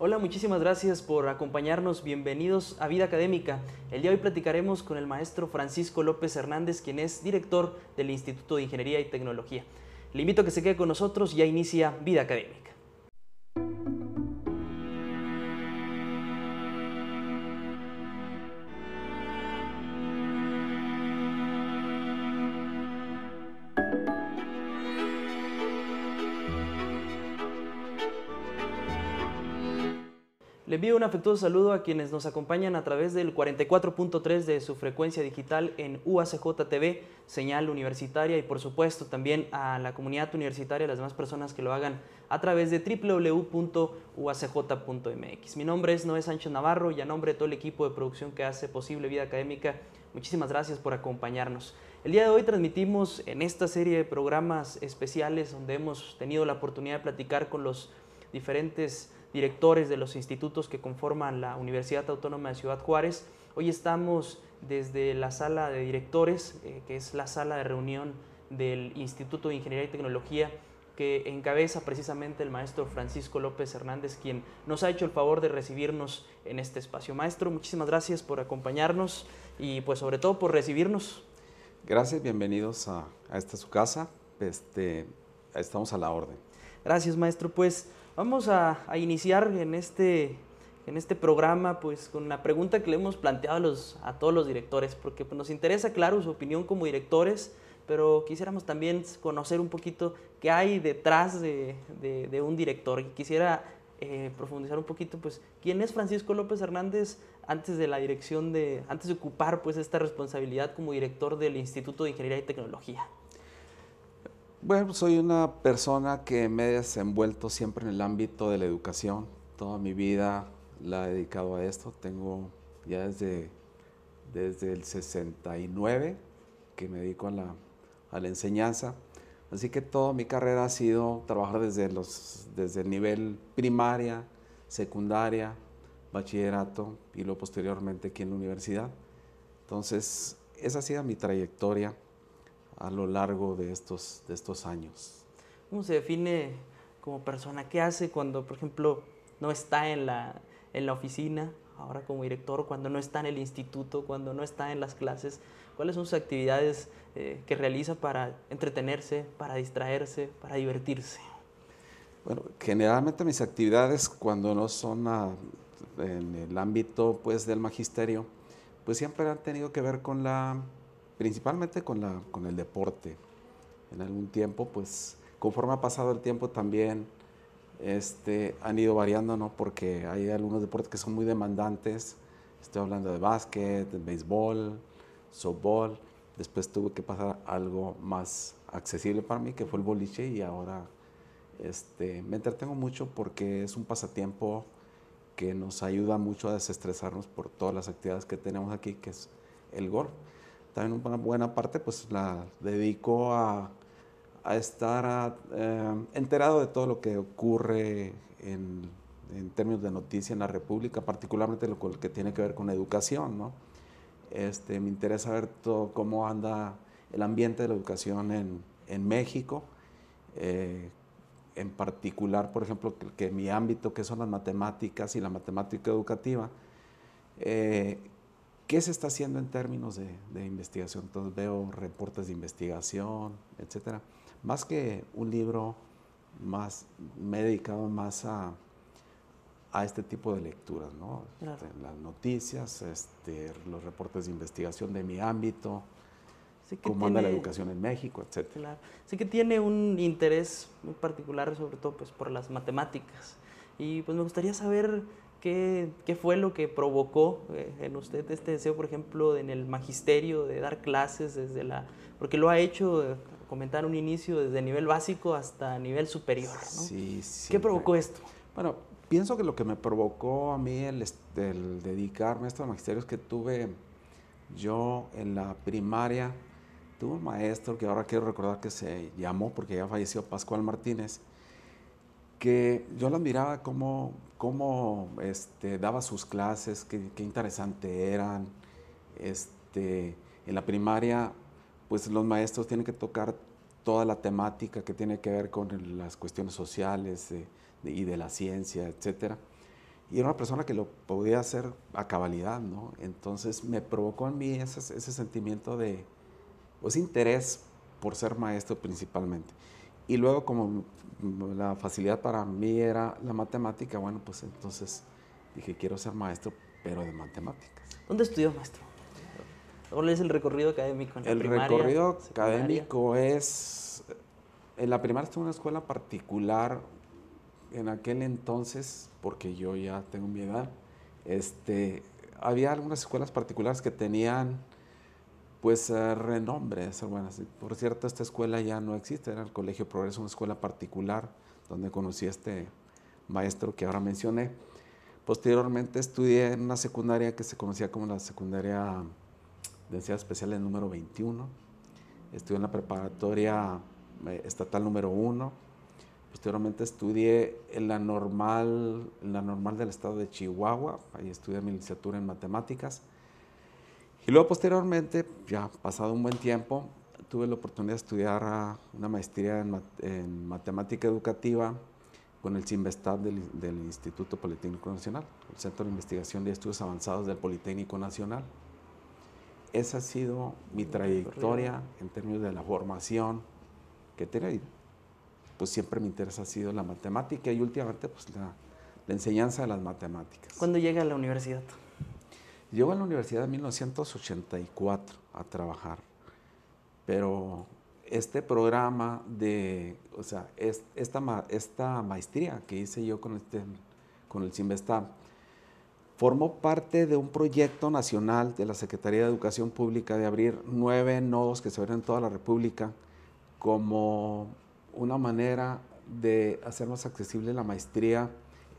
Hola, muchísimas gracias por acompañarnos. Bienvenidos a Vida Académica. El día de hoy platicaremos con el maestro Francisco López Hernández, quien es director del Instituto de Ingeniería y Tecnología. Le invito a que se quede con nosotros, ya inicia Vida Académica. Le envío un afectuoso saludo a quienes nos acompañan a través del 44.3 de su frecuencia digital en UACJ TV, señal universitaria, y por supuesto también a la comunidad universitaria, a las demás personas que lo hagan a través de www.uacj.mx. Mi nombre es Noé Sánchez Navarro y a nombre de todo el equipo de producción que hace posible Vida Académica, muchísimas gracias por acompañarnos. El día de hoy transmitimos en esta serie de programas especiales donde hemos tenido la oportunidad de platicar con los diferentes directores de los institutos que conforman la Universidad Autónoma de Ciudad Juárez. Hoy estamos desde la sala de directores, eh, que es la sala de reunión del Instituto de Ingeniería y Tecnología que encabeza precisamente el maestro Francisco López Hernández, quien nos ha hecho el favor de recibirnos en este espacio. Maestro, muchísimas gracias por acompañarnos y pues sobre todo por recibirnos. Gracias, bienvenidos a, esta su casa. Este, estamos a la orden. Gracias, maestro. Pues Vamos a, iniciar este, en este, programa pues con la pregunta que le hemos planteado a, todos los directores, porque pues, nos interesa, claro, su opinión como directores, pero quisiéramos también conocer un poquito qué hay detrás de, un director. quisiera eh, profundizar un poquito, pues, quién es Francisco López Hernández antes de la dirección de, antes de ocupar pues esta responsabilidad como director del Instituto de Ingeniería y Tecnología. Bueno, pues, soy una persona que me he desenvuelto siempre en el ámbito de la educación. Toda mi vida la he dedicado a esto. Tengo ya desde, desde el 69 que me dedico a la, enseñanza. Así que toda mi carrera ha sido trabajar desde, desde el nivel primaria, secundaria, bachillerato y luego posteriormente aquí en la universidad. Entonces, esa ha sido mi trayectoria a lo largo de estos, de estos años. ¿Cómo se define como persona? ¿Qué hace cuando, por ejemplo, no está en la, en la oficina, ahora como director, cuando no está en el instituto, cuando no está en las clases? ¿Cuáles son sus actividades eh, que realiza para entretenerse, para distraerse, para divertirse? Bueno, generalmente mis actividades cuando no son en el ámbito pues del magisterio, pues siempre han tenido que ver con la principalmente con, la, con el deporte. En algún tiempo, pues conforme ha pasado el tiempo también este, han ido variando, ¿no? Porque hay algunos deportes que son muy demandantes. Estoy hablando de básquet, de béisbol, softball. Después tuve que pasar algo más accesible para mí, que fue el boliche, y ahora este, me entretengo mucho porque es un pasatiempo que nos ayuda mucho a desestresarnos por todas las actividades que tenemos aquí, que es el golf en una buena parte pues la dedico a, estar eh, enterado de todo lo que ocurre en, términos de noticia en la República, particularmente lo que tiene que ver con educación. ¿no? Este, me interesa ver todo cómo anda el ambiente de la educación en, México, eh, en particular, por ejemplo, que, que, mi ámbito, que son las matemáticas y la matemática educativa, eh, ¿Qué se está haciendo en términos de, investigación? Entonces veo reportes de investigación, etcétera. Más que un libro, más, me he dedicado más a, este tipo de lecturas, ¿no? Este, las noticias, este, los reportes de investigación de mi ámbito, cómo anda la educación en México, etcétera. Sí que tiene un interés muy particular, sobre todo pues, por las matemáticas. Y pues me gustaría saber ¿Qué, fue lo que provocó eh, en usted este deseo, por ejemplo, en el magisterio de dar clases desde la... porque lo ha hecho, eh, comentar un inicio, desde nivel básico hasta nivel superior, ¿no? Sí, sí. ¿Qué provocó esto? Bueno, pienso que lo que me provocó a mí el, este, el dedicarme a estos magisterios que tuve yo en la primaria, tuve un maestro que ahora quiero recordar que se llamó, porque ya falleció Pascual Martínez, que yo lo miraba cómo este, daba sus clases, qué, interesante eran. Este, en la primaria, pues los maestros tienen que tocar toda la temática que tiene que ver con las cuestiones sociales eh, y de la ciencia, etcétera. Y era una persona que lo podía hacer a cabalidad, ¿no? Entonces me provocó en mí ese, sentimiento de ese pues, interés por ser maestro principalmente. Y luego como la facilidad para mí era la matemática, bueno, pues entonces dije, quiero ser maestro, pero de matemáticas. ¿Dónde estudió maestro? ¿Cuál es el recorrido académico? En el recorrido académico es, en la primaria estuve en una escuela particular en aquel entonces, porque yo ya tengo mi edad, este, había algunas escuelas particulares que tenían pues eh, renombre, Por cierto, esta escuela ya no existe, era el Colegio Progreso, una escuela particular donde conocí a este maestro que ahora mencioné. Posteriormente estudié en una secundaria que se conocía como la secundaria de Enseñanza especial número 21. Estudié en la preparatoria eh, estatal número 1. Posteriormente estudié en la normal, en la normal del estado de Chihuahua. Ahí estudié mi licenciatura en matemáticas. Y luego posteriormente, ya pasado un buen tiempo, tuve la oportunidad de estudiar ah, una maestría en, matemática educativa con el CIMBESTAT del, Instituto Politécnico Nacional, el Centro de Investigación de Estudios Avanzados del Politécnico Nacional. Esa ha sido mi trayectoria en términos de la formación que he tenido. Pues siempre mi interés ha sido la matemática y últimamente pues la, la enseñanza de las matemáticas. ¿Cuándo llega a la universidad? Llego a la universidad en 1984 a trabajar, pero este programa de, o sea, esta, esta maestría que hice yo con, este, con el CIMBESTAB, formó parte de un proyecto nacional de la Secretaría de Educación Pública de abrir nueve nodos que se abren en toda la República como una manera de hacernos accesible la maestría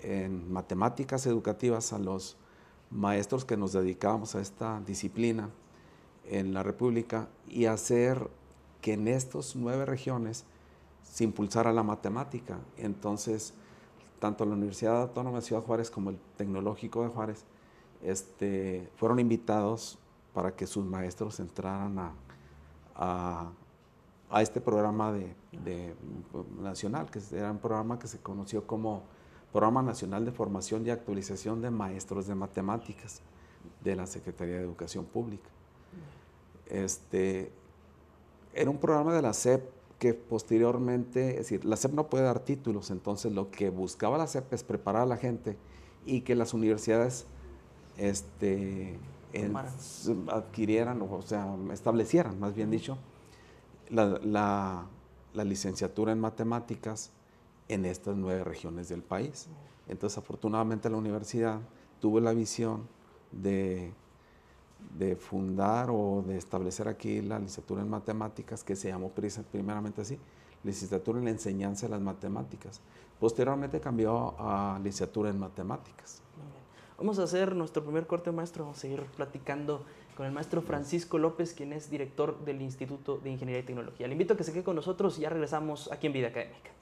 en matemáticas educativas a los maestros que nos dedicábamos a esta disciplina en la República y hacer que en estas nueve regiones se impulsara la matemática. Entonces, tanto la Universidad Autónoma de Ciudad Juárez como el Tecnológico de Juárez este, fueron invitados para que sus maestros entraran a, este programa de, nacional, que era un programa que se conoció como Programa Nacional de Formación y Actualización de Maestros de Matemáticas de la Secretaría de Educación Pública. Este, era un programa de la SEP que posteriormente, es decir, la SEP no puede dar títulos, entonces lo que buscaba la SEP es preparar a la gente y que las universidades este, adquirieran, o sea, establecieran, más bien dicho, la licenciatura en matemáticas en estas nueve regiones del país. Entonces, afortunadamente la universidad tuvo la visión de, fundar o de establecer aquí la licenciatura en matemáticas, que se llamó primeramente así, licenciatura en la enseñanza de las matemáticas. Posteriormente cambió a licenciatura en matemáticas. Vamos a hacer nuestro primer corte, maestro. Vamos a seguir platicando con el maestro Francisco López, quien es director del Instituto de Ingeniería y Tecnología. Le invito a que se quede con nosotros y ya regresamos aquí en Vida Académica.